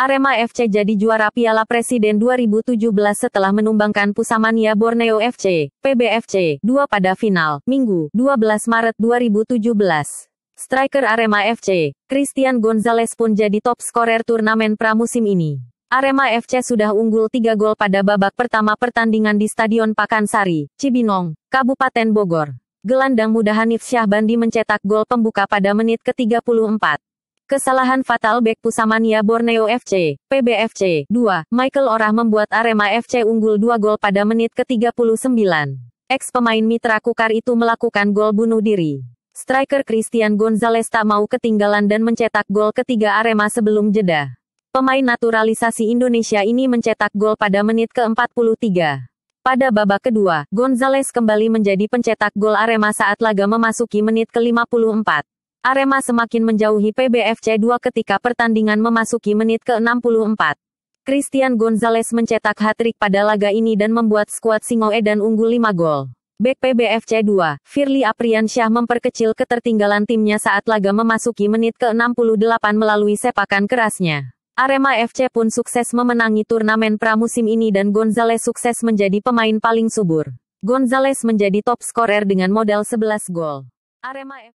Arema FC jadi juara Piala Presiden 2017 setelah menumbangkan Pusamania Borneo FC, PBFC, 2 pada final, Minggu, 12 Maret 2017. Striker Arema FC, Christian Gonzalez pun jadi top skorer turnamen pramusim ini. Arema FC sudah unggul 3 gol pada babak pertama pertandingan di Stadion Pakansari, Cibinong, Kabupaten Bogor. Gelandang muda Hanif Syahbandi mencetak gol pembuka pada menit ke-34. Kesalahan fatal bek Pusamania Borneo FC, PBFC, 2, Michael Orah membuat Arema FC unggul 2 gol pada menit ke-39. Ex pemain mitra Kukar itu melakukan gol bunuh diri. Striker Christian Gonzalez tak mau ketinggalan dan mencetak gol ketiga Arema sebelum jeda. Pemain naturalisasi Indonesia ini mencetak gol pada menit ke-43. Pada babak kedua, Gonzalez kembali menjadi pencetak gol Arema saat laga memasuki menit ke-54. Arema semakin menjauhi PBFC 2 ketika pertandingan memasuki menit ke-64. Christian Gonzalez mencetak hat-trick pada laga ini dan membuat skuad dan unggul 5 gol. Bek PBFC 2, Firly Apriansyah memperkecil ketertinggalan timnya saat laga memasuki menit ke-68 melalui sepakan kerasnya. Arema FC pun sukses memenangi turnamen pramusim ini dan Gonzalez sukses menjadi pemain paling subur. Gonzalez menjadi top skorer dengan modal 11 gol. Arema FC